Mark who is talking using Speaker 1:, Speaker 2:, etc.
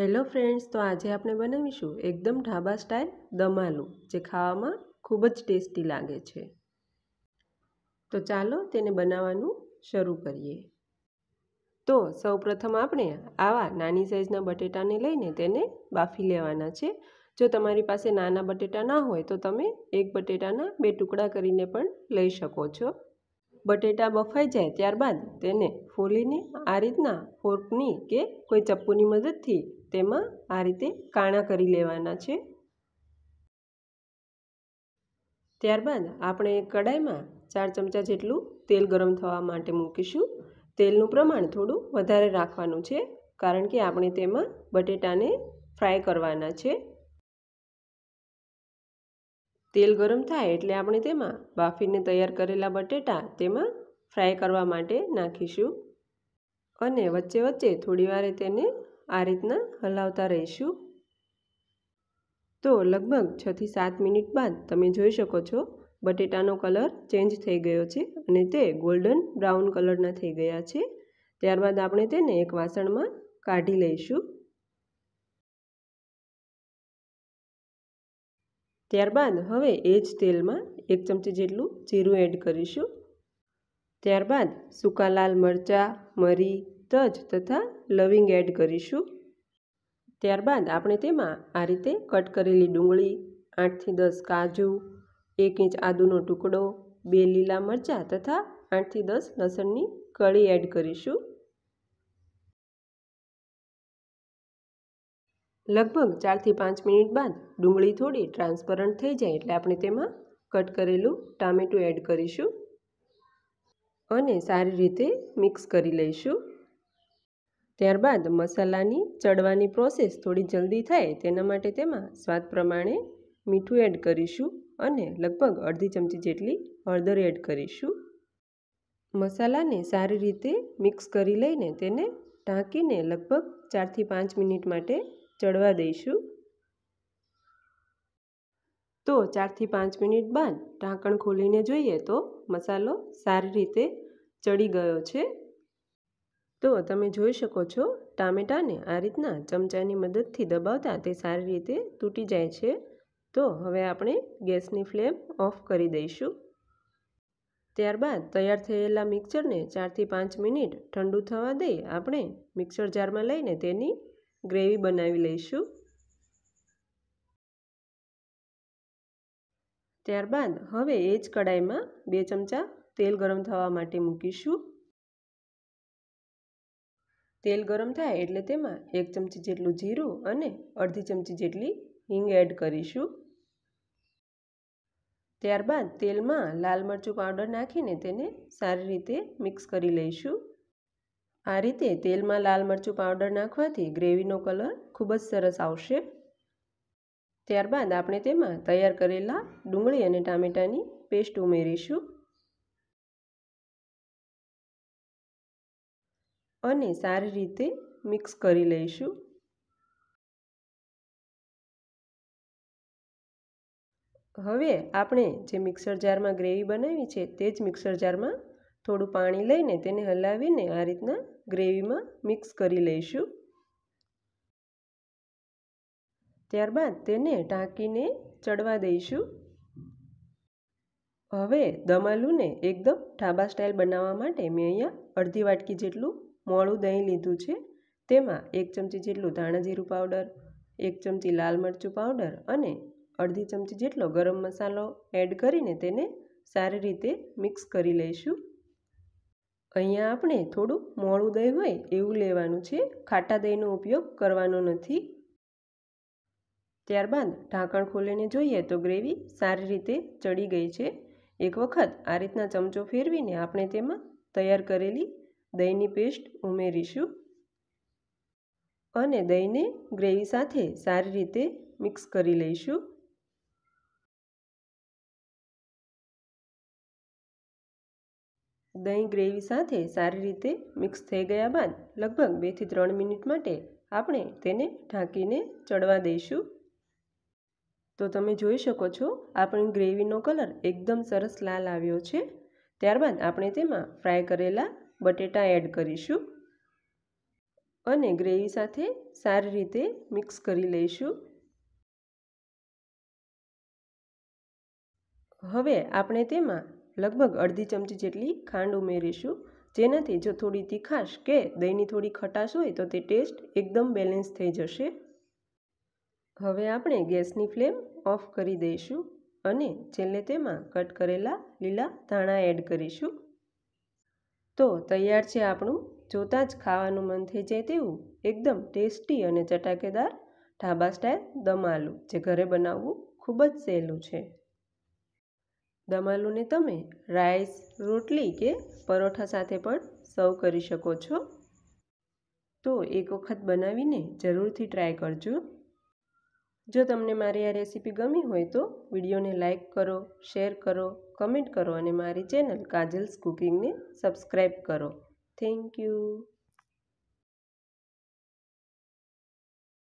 Speaker 1: hello friends તો આજે આપણે બનાવીશું એકદમ ઢાબા સ્ટાઇલ દમાલું જે ખાવામાં ખૂબ જ ટેસ્ટી લાગે છે તો ચાલો તેને બનાવવાનું શરૂ કરીએ તો સૌ પ્રથમ આપણે આવા નાની સાઇઝના બટેટાને લઈને તેને બાફી લેવાના છે જો તમારી પાસે નાના બટેટા ના હોય તો તમે એક બટેટાના બે ટુકડા કરીને પણ લઈ શકો છો બટેટા બફાઈ જાય ત્યારબાદ તેને ફોલીને આ રીતના ફોર્કની કે કોઈ ચપ્પુની મદદથી તેમાં આ રીતે કાણા કરી લેવાના છે ત્યારબાદ આપણે કડાઈમાં ચાર ચમચા જેટલું તેલ ગરમ થવા માટે મૂકીશું તેલનું પ્રમાણ થોડું વધારે રાખવાનું છે કારણ કે આપણે તેમાં બટેટાને ફ્રાય કરવાના છે તેલ ગરમ થાય એટલે આપણે તેમાં બાફીને તૈયાર કરેલા બટેટા તેમાં ફ્રાય કરવા માટે નાખીશું અને વચ્ચે વચ્ચે થોડીવારે તેને આ રીતના હલાવતા રહીશું તો લગભગ છથી સાત મિનિટ બાદ તમે જોઈ શકો છો બટેટાનો કલર ચેન્જ થઈ ગયો છે અને તે ગોલ્ડન બ્રાઉન કલરના થઈ ગયા છે ત્યારબાદ આપણે તેને એક વાસણમાં કાઢી લઈશું ત્યારબાદ હવે એ જ તેલમાં એક ચમચી જેટલું જીરું એડ કરીશું ત્યારબાદ સૂકા લાલ મરચાં મરી તજ તથા લવિંગ એડ કરીશું ત્યારબાદ આપણે તેમાં આ રીતે કટ કરેલી ડુંગળી આઠથી દસ કાજુ એક ઇંચ આદુનો ટુકડો બે લીલા મરચાં તથા આઠથી દસ લસણની કળી એડ કરીશું લગભગ ચારથી પાંચ મિનિટ બાદ ડુંગળી થોડી ટ્રાન્સપરન્ટ થઈ જાય એટલે આપણે તેમાં કટ કરેલું ટામેટું એડ કરીશું અને સારી રીતે મિક્સ કરી લઈશું ત્યારબાદ મસાલાની ચડવાની પ્રોસેસ થોડી જલ્દી થાય તેના માટે તેમાં સ્વાદ પ્રમાણે મીઠું એડ કરીશું અને લગભગ અડધી ચમચી જેટલી હળદર એડ કરીશું મસાલાને સારી રીતે મિક્સ કરી લઈને તેને ઢાંકીને લગભગ ચારથી પાંચ મિનિટ માટે ચડવા દઈશું તો ચારથી પાંચ મિનિટ બાદ ઢાંકણ ખોલીને જોઈએ તો મસાલો સારી રીતે ચડી ગયો છે તો તમે જોઈ શકો છો ટામેટાને આ રીતના ચમચાની મદદથી દબાવતા તે સારી રીતે તૂટી જાય છે તો હવે આપણે ગેસની ફ્લેમ ઓફ કરી દઈશું ત્યારબાદ તૈયાર થયેલા મિક્સરને ચારથી પાંચ મિનિટ ઠંડુ થવા દઈ આપણે મિક્સર જારમાં લઈને તેની ગ્રેવી બનાવી લઈશું ત્યારબાદ હવે એ જ કડાઈમાં બે ચમચા તેલ ગરમ થવા માટે મૂકીશું તેલ ગરમ થાય એટલે તેમાં એક ચમચી જેટલું જીરું અને અડધી ચમચી જેટલી હિંગ એડ કરીશું ત્યારબાદ તેલમાં લાલ મરચું પાવડર નાખીને તેને સારી રીતે મિક્સ કરી લઈશું આ રીતે તેલમાં લાલ મરચું પાવડર નાખવાથી ગ્રેવીનો કલર ખૂબ જ સરસ આવશે ત્યારબાદ આપણે તેમાં તૈયાર કરેલા ડુંગળી અને ટામેટાની પેસ્ટ ઉમેરીશું અને સારી રીતે મિક્સ કરી લઈશું હવે આપણે જે મિક્સર જારમાં ગ્રેવી બનાવી છે તે જ મિક્સર જારમાં થોડું પાણી લઈને તેને હલાવીને આ રીતના ગ્રેવીમાં મિક્સ કરી લઈશું ત્યારબાદ તેને ઢાંકીને ચડવા દઈશું હવે દમાલુને એકદમ ઢાબા સ્ટાઇલ બનાવવા માટે મેં અહીંયા અડધી વાટકી જેટલું મોળું દહીં લીધું છે તેમાં એક ચમચી જેટલું ધાણા જીરું પાવડર એક ચમચી લાલ મરચું પાવડર અને અડધી ચમચી જેટલો ગરમ મસાલો એડ કરીને તેને સારી રીતે મિક્સ કરી લઈશું અહીંયા આપણે થોડું મોળું દહીં હોય એવું લેવાનું છે ખાટા દહીંનો ઉપયોગ કરવાનો નથી ત્યારબાદ ઢાંકણ ખોલીને જોઈએ તો ગ્રેવી સારી રીતે ચડી ગઈ છે એક વખત આ રીતના ચમચો ફેરવીને આપણે તેમાં તૈયાર કરેલી દહીંની પેસ્ટ ઉમેરીશું અને દહીંને ગ્રેવી સાથે સારી રીતે મિક્સ કરી લઈશું દહીં ગ્રેવી સાથે સારી રીતે મિક્સ થઈ ગયા બાદ લગભગ બેથી ત્રણ મિનિટ માટે આપણે તેને ઢાંકીને ચડવા દઈશું તો તમે જોઈ શકો છો આપણી ગ્રેવીનો કલર એકદમ સરસ લાલ આવ્યો છે ત્યારબાદ આપણે તેમાં ફ્રાય કરેલા બટેટા એડ કરીશું અને ગ્રેવી સાથે સારી રીતે મિક્સ કરી લઈશું હવે આપણે તેમાં લગભગ અડધી ચમચી જેટલી ખાંડ ઉમેરીશું જેનાથી જો થોડી તીખાશ કે દહીંની થોડી ખટાશ હોય તો તે ટેસ્ટ એકદમ બેલેન્સ થઈ જશે હવે આપણે ગેસની ફ્લેમ ઓફ કરી દઈશું અને છેલ્લે તેમાં કટ કરેલા લીલા ધાણા એડ કરીશું તો તૈયાર છે આપણું જોતાં જ ખાવાનું મન થઈ જાય તેવું એકદમ ટેસ્ટી અને ચટાકેદાર ઢાબા સ્ટાઇલ દમ જે ઘરે બનાવવું ખૂબ જ સહેલું છે દમાલુને તમે રાઈસ રોટલી કે પરોઠા સાથે પણ સર્વ કરી શકો છો તો એક વખત બનાવીને જરૂરથી ટ્રાય કરજો જો તમને મારી આ રેસીપી ગમી હોય તો વિડીયોને લાઇક કરો શેર કરો કમેન્ટ કરો અને મારી ચેનલ કાજલ્સ કુકિંગને સબસ્ક્રાઈબ કરો થેન્ક યુ